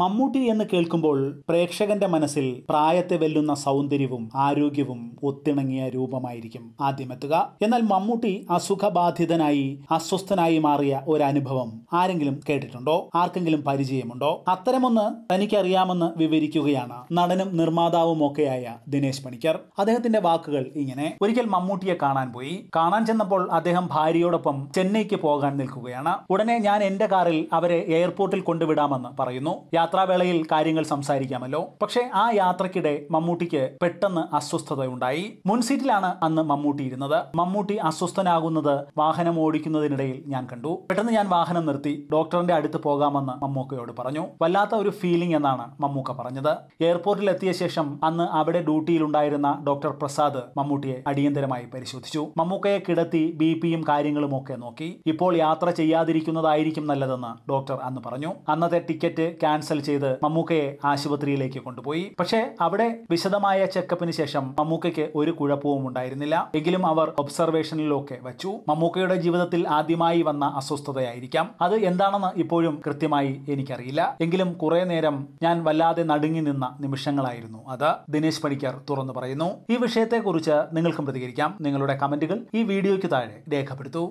മമ്മൂട്ടി എന്ന് കേൾക്കുമ്പോൾ പ്രേക്ഷകന്റെ മനസ്സിൽ പ്രായത്തെ വെല്ലുന്ന സൗന്ദര്യവും ആരോഗ്യവും ഒത്തിണങ്ങിയ രൂപമായിരിക്കും ആദ്യമെത്തുക എന്നാൽ മമ്മൂട്ടി അസുഖബാധിതനായി അസ്വസ്ഥനായി മാറിയ ഒരു അനുഭവം ആരെങ്കിലും കേട്ടിട്ടുണ്ടോ ആർക്കെങ്കിലും പരിചയമുണ്ടോ അത്തരമൊന്ന് തനിക്കറിയാമെന്ന് വിവരിക്കുകയാണ് നടനും നിർമ്മാതാവും ഒക്കെയായ ദിനേശ് പണിക്കർ അദ്ദേഹത്തിന്റെ വാക്കുകൾ ഇങ്ങനെ ഒരിക്കൽ മമ്മൂട്ടിയെ കാണാൻ പോയി കാണാൻ ചെന്നപ്പോൾ അദ്ദേഹം ഭാര്യയോടൊപ്പം ചെന്നൈക്ക് പോകാൻ നിൽക്കുകയാണ് ഉടനെ ഞാൻ എന്റെ കാറിൽ അവരെ എയർപോർട്ടിൽ കൊണ്ടുവിടാമെന്ന് പറയുന്നു യാത്രാവേളയിൽ കാര്യങ്ങൾ സംസാരിക്കാമല്ലോ പക്ഷെ ആ യാത്രക്കിടെ മമ്മൂട്ടിക്ക് പെട്ടെന്ന് അസ്വസ്ഥതയുണ്ടായി മുൻസീറ്റിലാണ് അന്ന് മമ്മൂട്ടി ഇരുന്നത് മമ്മൂട്ടി അസ്വസ്ഥനാകുന്നത് വാഹനം ഓടിക്കുന്നതിനിടയിൽ ഞാൻ കണ്ടു പെട്ടെന്ന് ഞാൻ വാഹനം നിർത്തി ഡോക്ടറിന്റെ അടുത്ത് പോകാമെന്ന് മമ്മൂക്കയോട് പറഞ്ഞു വല്ലാത്ത ഒരു ഫീലിംഗ് എന്നാണ് മമ്മൂക്ക പറഞ്ഞത് എയർപോർട്ടിൽ എത്തിയ ശേഷം അന്ന് അവിടെ ഡ്യൂട്ടിയിലുണ്ടായിരുന്ന ഡോക്ടർ പ്രസാദ് മമ്മൂട്ടിയെ അടിയന്തരമായി പരിശോധിച്ചു മമ്മൂക്കയെ കിടത്തി ബി പിയും കാര്യങ്ങളും ഒക്കെ നോക്കി ഇപ്പോൾ യാത്ര ചെയ്യാതിരിക്കുന്നതായിരിക്കും നല്ലതെന്ന് ഡോക്ടർ അന്ന് പറഞ്ഞു അന്നത്തെ ടിക്കറ്റ് ക്യാൻസൽ ക്യാൻസൽ ചെയ്ത് മമ്മൂക്കയെ ആശുപത്രിയിലേക്ക് കൊണ്ടുപോയി പക്ഷേ അവിടെ വിശദമായ ചെക്കപ്പിന് ശേഷം മമ്മൂക്കയ്ക്ക് ഒരു കുഴപ്പവും ഉണ്ടായിരുന്നില്ല എങ്കിലും അവർ ഒബ്സർവേഷനിലൊക്കെ വച്ചു മമ്മൂക്കയുടെ ജീവിതത്തിൽ ആദ്യമായി വന്ന അസ്വസ്ഥതയായിരിക്കാം അത് എന്താണെന്ന് ഇപ്പോഴും കൃത്യമായി എനിക്കറിയില്ല എങ്കിലും കുറെ നേരം ഞാൻ വല്ലാതെ നടുങ്ങി നിന്ന നിമിഷങ്ങളായിരുന്നു അത് ദിനേശ് പണിക്കർ തുറന്നു പറയുന്നു ഈ വിഷയത്തെക്കുറിച്ച് നിങ്ങൾക്കും പ്രതികരിക്കാം നിങ്ങളുടെ കമന്റുകൾ ഈ വീഡിയോയ്ക്ക് താഴെ രേഖപ്പെടുത്തൂ